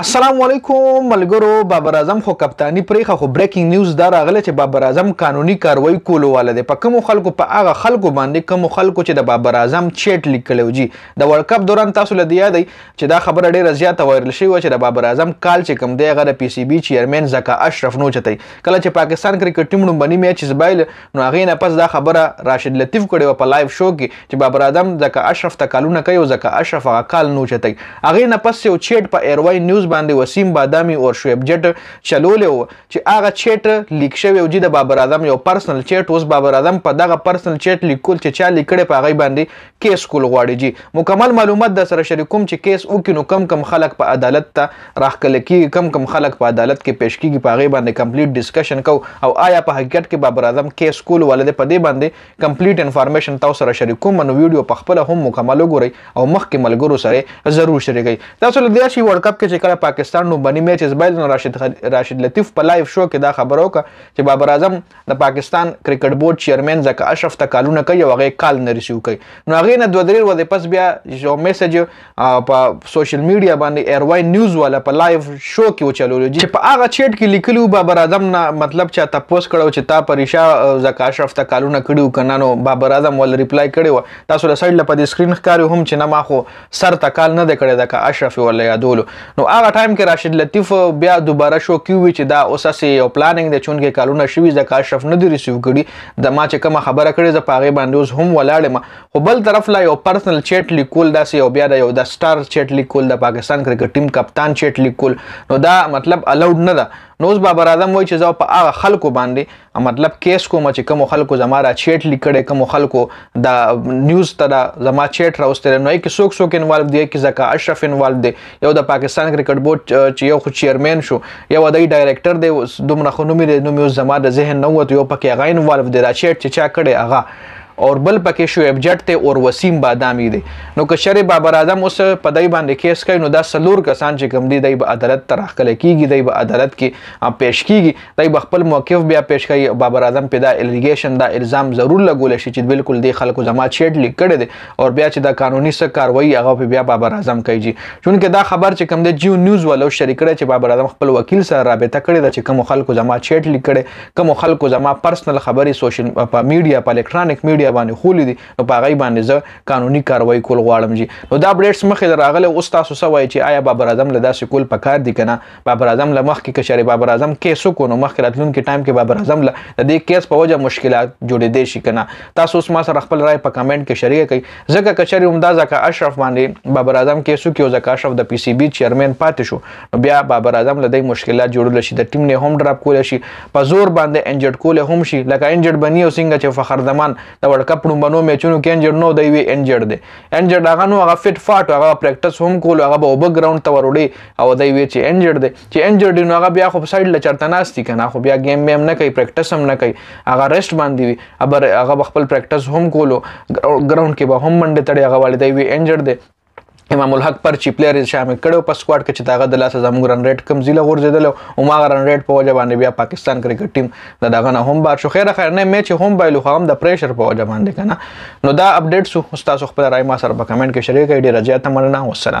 السلام علیکم ملګرو بابر اعظم خو کپتانی پریخه خو بریکینګ نیوز دا راغله چې بابر اعظم قانوني کاروایی کولو والے دی په کوم خلکو په هغه خلکو باندې کوم خلکو چې د بابر اعظم چیټ لیکلو جی د ورلد کپ دوران تاسو لدی یاد دی چې دا خبره ډیره زیاته وایرل شوې و چې د بابر اعظم کال چې کم دی غره پی سی بی چیرمن زکا اشرف نو چتای کله چې پاکستان کرکټ ټیم لومبني میچ زبایل نو هغه نه پس دا خبره راشد لطیف کړي په لایو شو کې چې بابر اعظم زکا اشرف تکالونه کوي او زکا اشرف هغه کال نو چتای هغه نه پس یو چیټ په ایروای نیوز موضوع باندې وسیم بادامي او شعیب جټ چلول و چې هغه چیټ لیک شوی او د بابر اعظم یو پرسنل چیټ اوس بابر اعظم په دغه پرسنل چیټ لیکول چې چا لیکړي په هغه باندې کیس کول غواړي جی مکمل معلومات د سره شریکوم چې کیس وکړي نو کم کم خلک په عدالت ته راخکل کیږي کم کم خلک په عدالت کې پیش کیږي په هغه باندې کمپلیټ ډسکشن کو او آیا په حقیقت کې بابر اعظم کیس کول ولده په دې باندې کمپلیټ انفارمیشن تاسو سره شریکوم نو ویډیو په خپل هم مکمل وګورئ او مخکې ملګرو سره ضرور شریکئ تاسو له دې شي ورلد کپ کې چې د پاکستان لومبني میچ زبیل نو راشد راشد لطیف په لایو شو کې دا خبرو کا چې بابر اعظم د پاکستان کرکټ بورډ چیرمن زکه اشرف ته کالونه کوي هغه کال نه ریسیو کوي نو هغه نه دوه درې ورځې پس بیا یو میسج په سوشل میډیا باندې ایروای نیوز والا په لایو شو کې وچلول چې په هغه چیټ کې لیکلو بابر اعظم نه مطلب چا تاسو کړو چې تا پریشا زکه اشرف ته کالونه کړیو کنه نو بابر اعظم ول ریپلای کړو تاسو له سایډ لپاره د سکرین ښکاری هم چې نه ما خو سر ته کال نه دی کړی دا کا اشرف ول یادول نو هغه ټایم کې راشد لطیف بیا دوباره شو کیوي چې دا اوساسي یو پلانینګ د چونګې کارونه شوي د کاشف نه دی ریسیو کړي د ما چې کومه خبره کړې ز پاغه باندې اوس هم ولاړ ما خو بل طرف لا یو پرسنل چټ لیکول دا سی یو بیا د یو د سٹار چټ لیکول د پاکستان کرکټ ټیم کپتان چټ لیکول نو دا مطلب الاوډ نه ده نو اوس بابر اعظم وای چې زه په هغه خلکو باندې مطلب کیس کوم چې کوم خلکو زما را چیټ لیکړې کوم خلکو د نیوز ته زما چیټ راوستل نو کې څوک څوک انوالو دی کې زکه اشرف انوالو دی یو د پاکستان کرکټ بورډ چې یو خو چیرمن شو یو د ډایریکټر دی دومره خو نومې نومې زما د ذهن نه وته یو پکې غاین والو دی را چیټ چې چا کړي هغه او بل پکې شعیب جټ ته او وسیم بادامي دي نو که شری بابر اعظم اوس په دای باندې کیس کوي نو دا سلور کسان چې کم دي دای په عدالت تر اخکل کیږي دای په عدالت کې پیش کیږي دای په خپل موقف بیا پیش کوي بابر اعظم په دا الیګیشن دا الزام ضرور لګول شي چې بالکل دی خلکو زما شیډ لیک کړي دي او بیا چې دا قانوني څه کاروایی هغه په بیا بابر اعظم کوي چونکه دا خبر چې کم دي جیو نیوز ولو شریک کړي چې بابر اعظم خپل وکیل سره رابطه کړي دا چې کم خلکو زما شیډ لیک کړي کم خلکو زما پرسنل خبري سوشل په میډیا په الکترونیک میډیا دي باندې خولې دي نو په هغه باندې زه قانوني کاروایی کول غواړم جی نو دا اپډیټس مخې راغله اوس تاسو سوای چې آیا بابر اعظم له داسې کول پکار دي کنه بابر اعظم له مخکې کشر بابر اعظم کیسو کو نو مخکې راتلونکي ټایم کې بابر اعظم له دې کیس په وجه مشکلات جوړې دي شي کنه تاسو اوس ما سره خپل رائے په کمنټ کې شریک کړئ ځکه کشر عمده ځکه اشرف باندې بابر اعظم کیسو کې ځکه اشرف د پی سی بی چیرمن پاتې شو نو بیا بابر اعظم له دې مشکلات جوړول شي د ټیم نه هم ډراپ کول شي په زور باندې انجټ کول هم شي لکه انجټ بنی او څنګه چې فخر دمان د ورلد کپ پړمبنو میچونو کې انجړ نو دی وی انجړ دی انجړ هغه نو هغه فټ فاټ هغه پریکټیس هم کول هغه به وب ګراوند ته وروړي او دی وی چې انجړ دی چې انجړ دی نو هغه بیا خو سایډ لچرته ناشتي کنه خو بیا ګیم میم نه کوي پریکټیس هم نه کوي هغه ریسټ باندې وي ابر هغه خپل پریکټیس هم کولو ګراوند کې به هم منډه تړي هغه والدای وی انجړ دی امام الحق پر چې پلیئر شامل کړو په سکواډ کې چې داغه د لاسه زموږ رن ریټ کم زیله غورځیدل او ما رن ریټ په وجه باندې بیا پاکستان کرکټ ټیم دا داغه نه هم بار شو خیر خیر نه میچ هم بایلو خو هم د پریشر په وجه باندې کنه نو دا اپډیټ سو استاد خپل رائے ما سره په کمنټ کې شریک کړئ ډیر زیاته مننه والسلام